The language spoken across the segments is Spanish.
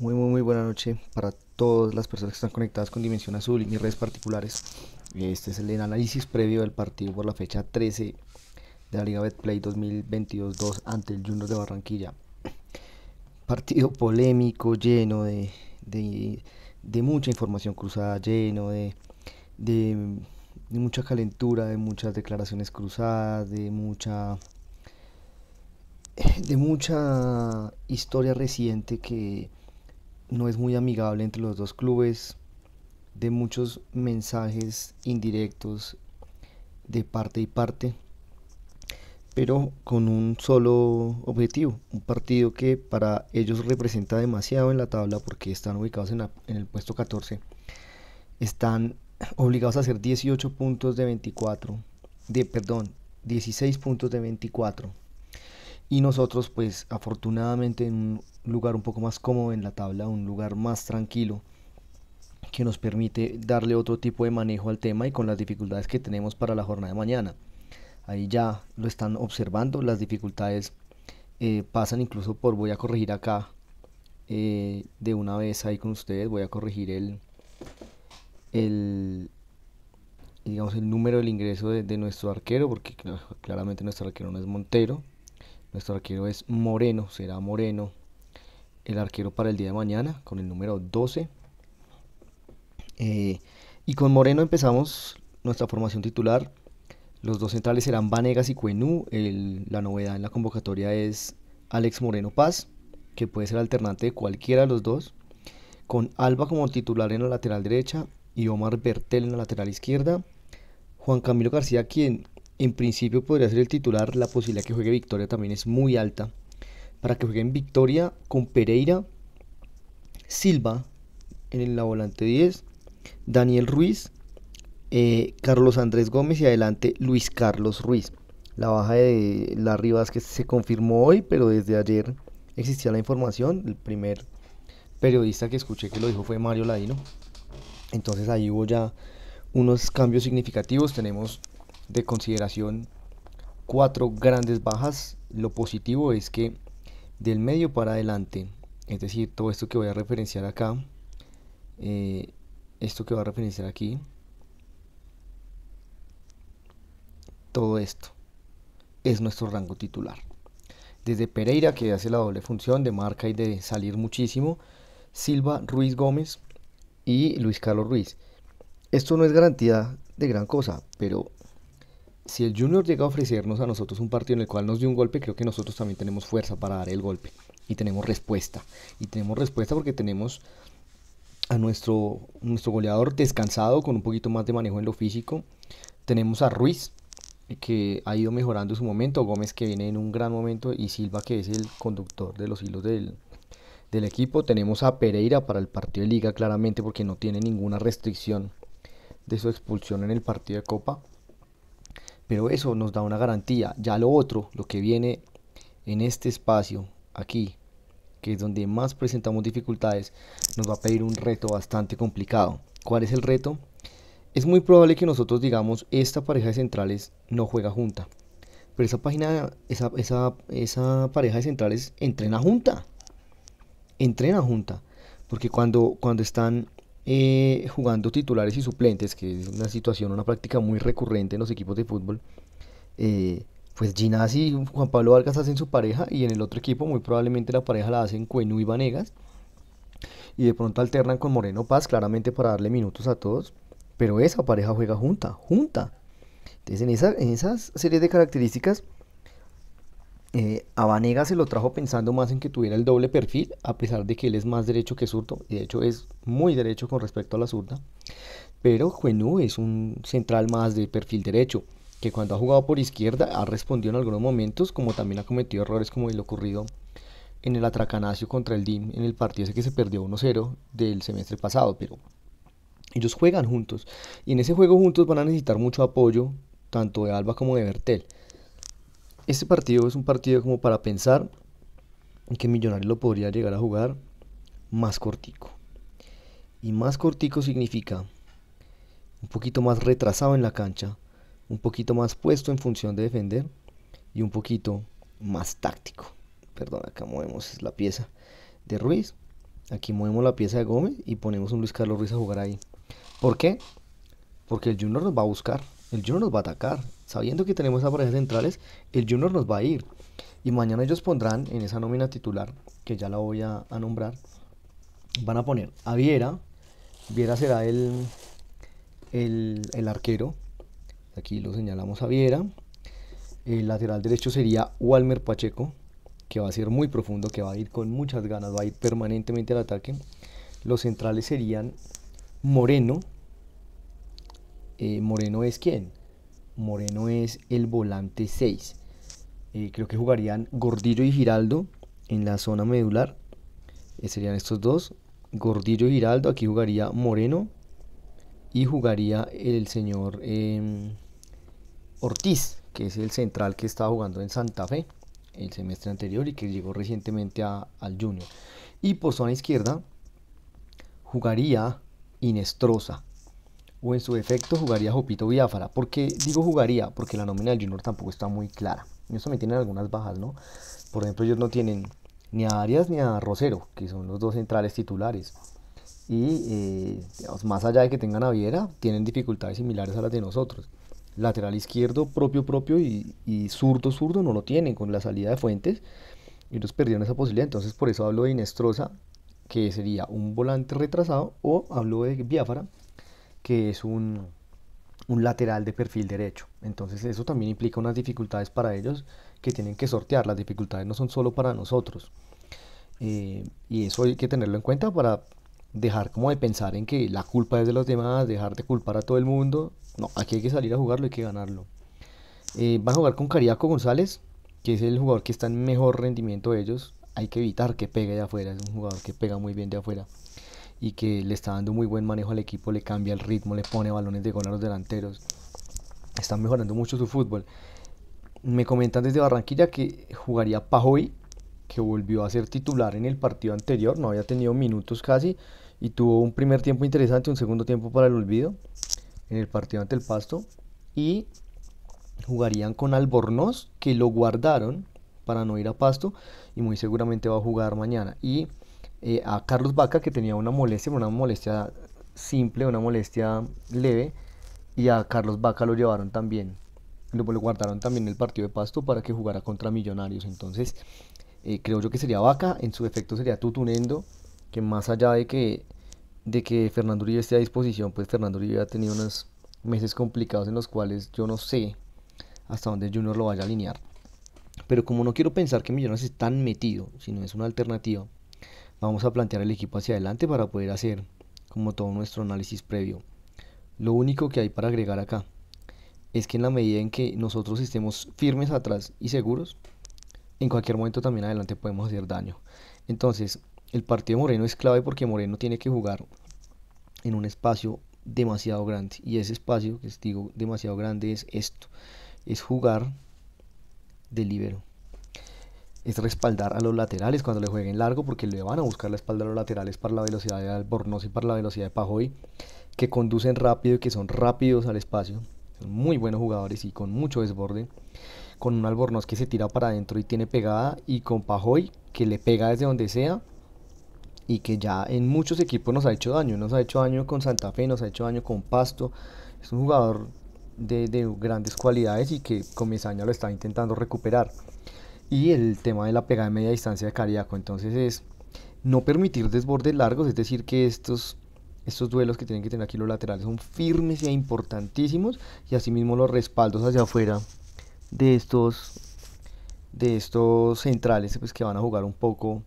Muy, muy, muy buena noche para todas las personas que están conectadas con Dimensión Azul y mis redes particulares. Este es el análisis previo del partido por la fecha 13 de la Liga Betplay 2022-2 ante el Junior de Barranquilla. Partido polémico, lleno de, de, mucha información cruzada, lleno de, de, de mucha calentura, de muchas declaraciones cruzadas, de mucha de mucha historia reciente que no es muy amigable entre los dos clubes, de muchos mensajes indirectos de parte y parte, pero con un solo objetivo, un partido que para ellos representa demasiado en la tabla porque están ubicados en, el puesto 14, están obligados a hacer 18 puntos de 24, de, perdón, 16 puntos de 24 y nosotros pues afortunadamente en un lugar un poco más cómodo en la tabla, un lugar más tranquilo que nos permite darle otro tipo de manejo al tema y con las dificultades que tenemos para la jornada de mañana. Ahí ya lo están observando, las dificultades eh, pasan incluso por, voy a corregir acá eh, de una vez ahí con ustedes, voy a corregir el, el digamos el número del ingreso de nuestro arquero, porque claramente nuestro arquero no es Montero, nuestro arquero es Moreno, será Moreno el arquero para el día de mañana con el número 12. Eh, y con Moreno empezamos nuestra formación titular. Los dos centrales serán Vanegas y Cuenú. la novedad en la convocatoria es Alex Moreno Paz, que puede ser alternante de cualquiera de los dos. Con Alba como titular en la lateral derecha y Omar Bertel en la lateral izquierda. Juan Camilo García, quien en principio podría ser el titular, la posibilidad que juegue Victoria también es muy alta. Para que en Victoria con Pereira, Silva en la volante 10, Daniel Ruiz, eh, Carlos Andrés Gómez y adelante Luis Carlos Ruiz. La baja de la rivas que se confirmó hoy, pero desde ayer existía la información. El primer periodista que escuché que lo dijo fue Mario Ladino. Entonces ahí hubo ya unos cambios significativos. Tenemos de consideración cuatro grandes bajas. Lo positivo es que del medio para adelante, es decir, todo esto que voy a referenciar acá, eh, esto que va a referenciar aquí, todo esto es nuestro rango titular. Desde Pereira, que hace la doble función de marca y de salir muchísimo, Silva, Ruiz Gómez y Luis Carlos Ruiz. Esto no es garantía de gran cosa, pero si el Junior llega a ofrecernos a nosotros un partido en el cual nos dio un golpe, creo que nosotros también tenemos fuerza para dar el golpe. Y tenemos respuesta. Y tenemos respuesta porque tenemos a nuestro, nuestro goleador descansado, con un poquito más de manejo en lo físico. Tenemos a Ruiz, que ha ido mejorando su momento. Gómez, que viene en un gran momento. Y Silva, que es el conductor de los hilos del, del equipo. Tenemos a Pereira para el partido de liga, claramente, porque no tiene ninguna restricción de su expulsión en el partido de Copa pero eso nos da una garantía. Ya lo otro, lo que viene en este espacio, aquí, que es donde más presentamos dificultades, nos va a pedir un reto bastante complicado. ¿Cuál es el reto? Es muy probable que nosotros digamos, esta pareja de centrales no juega junta. Pero esa página, esa, esa, esa pareja de centrales entrena junta. Entrena junta. Porque cuando, cuando están eh, jugando titulares y suplentes, que es una situación, una práctica muy recurrente en los equipos de fútbol, eh, pues Ginás y Juan Pablo Vargas hacen su pareja y en el otro equipo muy probablemente la pareja la hacen Cuenú y Vanegas y de pronto alternan con Moreno Paz claramente para darle minutos a todos, pero esa pareja juega junta, junta. Entonces en, esa, en esas series de características eh, se lo trajo pensando más en que tuviera el doble perfil, a pesar de que él es más derecho que zurdo, y de hecho es muy derecho con respecto a la zurda. Pero Juenú es un central más de perfil derecho, que cuando ha jugado por izquierda ha respondido en algunos momentos, como también ha cometido errores como el ocurrido en el atracanacio contra el DIM en el partido ese que se perdió 1-0 del semestre pasado, pero ellos juegan juntos y en ese juego juntos van a necesitar mucho apoyo tanto de Alba como de Bertel. Este partido es un partido como para pensar en que Millonarios lo podría llegar a jugar más cortico. Y más cortico significa un poquito más retrasado en la cancha, un poquito más puesto en función de defender y un poquito más táctico. Perdón, acá movemos la pieza de Ruiz, aquí movemos la pieza de Gómez y ponemos un Luis Carlos Ruiz a jugar ahí. ¿Por qué? Porque el Junior nos va a buscar. El Juno nos va a atacar. Sabiendo que tenemos a parejas centrales, el Junior nos va a ir. Y mañana ellos pondrán en esa nómina titular, que ya la voy a, nombrar, van a poner a Viera. Viera será el, el, el arquero. Aquí lo señalamos a Viera. El lateral derecho sería Walmer Pacheco, que va a ser muy profundo, que va a ir con muchas ganas, va a ir permanentemente al ataque. Los centrales serían Moreno, eh, Moreno es quién? Moreno es el volante 6. Eh, creo que jugarían Gordillo y Giraldo en la zona medular. Eh, serían estos dos. Gordillo y Giraldo. Aquí jugaría Moreno. Y jugaría el señor em, Ortiz, que es el central que estaba jugando en Santa Fe el semestre anterior y que llegó recientemente al Junior. Y por zona izquierda jugaría Inestrosa o en su efecto jugaría Jopito Biafara. ¿Por qué digo jugaría? Porque la nómina del Junior tampoco está muy clara. ellos también tienen algunas bajas, ¿no? Por ejemplo, ellos no tienen ni a Arias ni a Rosero, que son los dos centrales titulares. Y eh, más allá de que tengan a Viera, tienen dificultades similares a las de nosotros. Lateral izquierdo propio propio y, zurdo zurdo no lo tienen con la salida de Fuentes. Y ellos perdieron esa posibilidad. Entonces por eso hablo de Inestrosa, que sería un volante retrasado, o hablo de Biafara, que es un, lateral de perfil derecho. Entonces eso también implica unas dificultades para ellos que tienen que sortear. Las dificultades no son solo para nosotros. Eh, y eso hay que tenerlo en cuenta para dejar como de pensar en que la culpa es de los demás, dejar de culpar a todo el mundo. No, aquí hay que salir a jugarlo, hay que ganarlo. Eh, van a jugar con Cariaco González, que es el jugador que está en mejor rendimiento de ellos. Hay que evitar que pegue de afuera, es un jugador que pega muy bien de afuera y que le está dando muy buen manejo al equipo, le cambia el ritmo, le pone balones de gol a los delanteros. Están mejorando mucho su fútbol. Me comentan desde Barranquilla que jugaría Pajoy, que volvió a ser titular en el partido anterior, no había tenido minutos casi y tuvo un primer tiempo interesante, un segundo tiempo para el olvido en el partido ante el Pasto y jugarían con Albornoz que lo guardaron para no ir a Pasto y muy seguramente va a jugar mañana y eh, a Carlos Vaca, que tenía una molestia, una molestia simple, una molestia leve, y a Carlos Vaca lo llevaron también, lo, lo guardaron también en el partido de Pasto para que jugara contra Millonarios. Entonces, eh, creo yo que sería Vaca, en su efecto sería Tutunendo, que más allá de que, de que Fernando Uribe esté a disposición, pues Fernando Uribe ha tenido unos meses complicados en los cuales yo no sé hasta dónde Junior lo vaya a alinear. Pero como no quiero pensar que Millonarios es tan metido, sino es una alternativa, vamos a plantear el equipo hacia adelante para poder hacer como todo nuestro análisis previo. Lo único que hay para agregar acá es que en la medida en que nosotros estemos firmes atrás y seguros, en cualquier momento también adelante podemos hacer daño. Entonces, el partido de Moreno es clave porque Moreno tiene que jugar en un espacio demasiado grande. Y ese espacio que les digo demasiado grande es esto, es jugar de libero es respaldar a los laterales cuando le jueguen largo, porque le van a buscar la espalda a los laterales para la velocidad de Albornoz y para la velocidad de Pajoy, que conducen rápido y que son rápidos al espacio. Son muy buenos jugadores y con mucho desborde. Con un Albornoz que se tira para adentro y tiene pegada, y con Pajoy que le pega desde donde sea y que ya en muchos equipos nos ha hecho daño. Nos ha hecho daño con Santa Fe, nos ha hecho daño con Pasto. Es un jugador de, grandes cualidades y que Comesaña lo está intentando recuperar y el tema de la pegada de media distancia de Cariaco. Entonces es no permitir desbordes largos, es decir, que estos, estos duelos que tienen que tener aquí los laterales son firmes y e importantísimos y asimismo los respaldos hacia afuera de estos, de estos centrales pues, que van a jugar un poco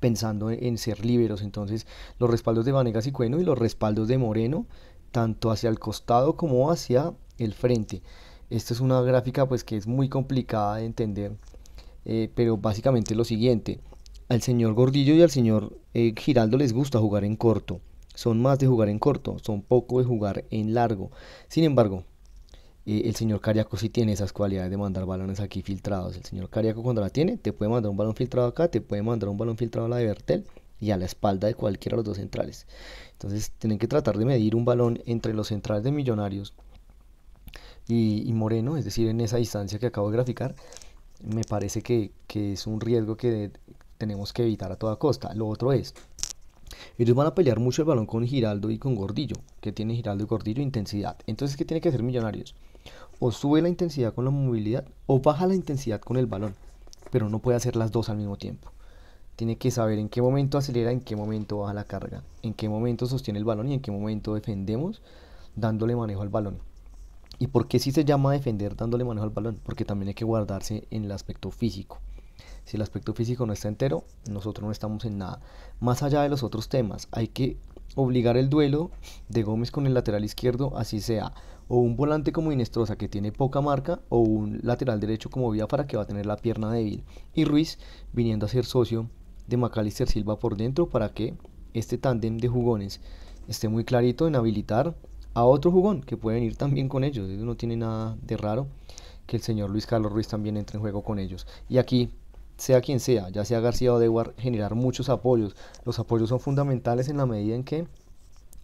pensando en ser liberos. Entonces los respaldos de Vanegas y Cueno y los respaldos de Moreno, tanto hacia el costado como hacia el frente. Esta es una gráfica pues que es muy complicada de entender, eh, pero básicamente es lo siguiente. Al señor Gordillo y al señor eh, Giraldo les gusta jugar en corto. Son más de jugar en corto, son poco de jugar en largo. Sin embargo, eh, el señor Cariaco sí tiene esas cualidades de mandar balones aquí filtrados. El señor Cariaco cuando la tiene, te puede mandar un balón filtrado acá, te puede mandar un balón filtrado a la de Bertel y a la espalda de cualquiera de los dos centrales. Entonces tienen que tratar de medir un balón entre los centrales de Millonarios y, Moreno, es decir, en esa distancia que acabo de graficar, me parece que, es un riesgo que tenemos que evitar a toda costa. Lo otro es, ellos van a pelear mucho el balón con Giraldo y con Gordillo, que tiene Giraldo y Gordillo intensidad. Entonces, ¿qué tiene que hacer Millonarios? O sube la intensidad con la movilidad o baja la intensidad con el balón, pero no puede hacer las dos al mismo tiempo. Tiene que saber en qué momento acelera, en qué momento baja la carga, en qué momento sostiene el balón y en qué momento defendemos dándole manejo al balón. ¿Y por qué sí se llama defender dándole manejo al balón? Porque también hay que guardarse en el aspecto físico. Si el aspecto físico no está entero, nosotros no estamos en nada. Más allá de los otros temas, hay que obligar el duelo de Gómez con el lateral izquierdo, así sea o un volante como Inestrosa que tiene poca marca o un lateral derecho como para que va a tener la pierna débil y Ruiz viniendo a ser socio de Macalister Silva por dentro para que este tándem de jugones esté muy clarito en habilitar a otro jugón que pueden ir también con ellos. no tiene nada de raro que el señor Luis Carlos Ruiz también entre en juego con ellos. Y aquí, sea quien sea, ya sea García o Dewar, generar muchos apoyos. Los apoyos son fundamentales en la medida en que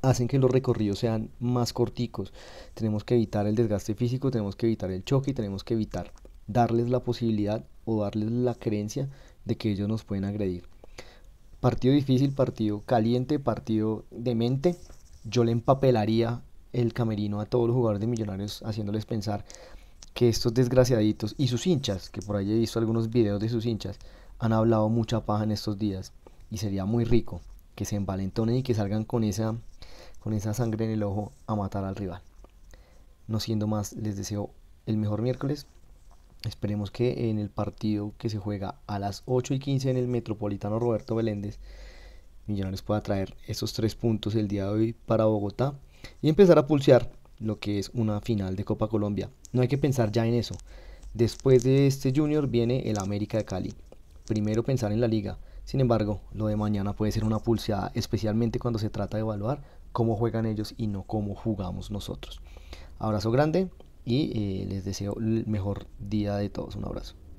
hacen que los recorridos sean más corticos. Tenemos que evitar el desgaste físico, tenemos que evitar el choque y tenemos que evitar darles la posibilidad o darles la creencia de que ellos nos pueden agredir. Partido difícil, partido caliente, partido demente. Yo le empapelaría el camerino a todos los jugadores de Millonarios haciéndoles pensar que estos desgraciaditos y sus hinchas, que por ahí he visto algunos videos de sus hinchas, han hablado mucha paja en estos días y sería muy rico que se envalentonen y que salgan con esa, con esa sangre en el ojo a matar al rival. No siendo más, les deseo el mejor miércoles. Esperemos que en el partido que se juega a las 8 y 15 en el Metropolitano Roberto Beléndez, Millonarios pueda traer esos tres puntos el día de hoy para Bogotá y empezar a pulsear lo que es una final de Copa Colombia. No hay que pensar ya en eso. Después de este Junior viene el América de Cali. Primero pensar en la liga. Sin embargo, lo de mañana puede ser una pulseada, especialmente cuando se trata de evaluar cómo juegan ellos y no cómo jugamos nosotros. Abrazo grande y eh, les deseo el mejor día de todos. Un abrazo.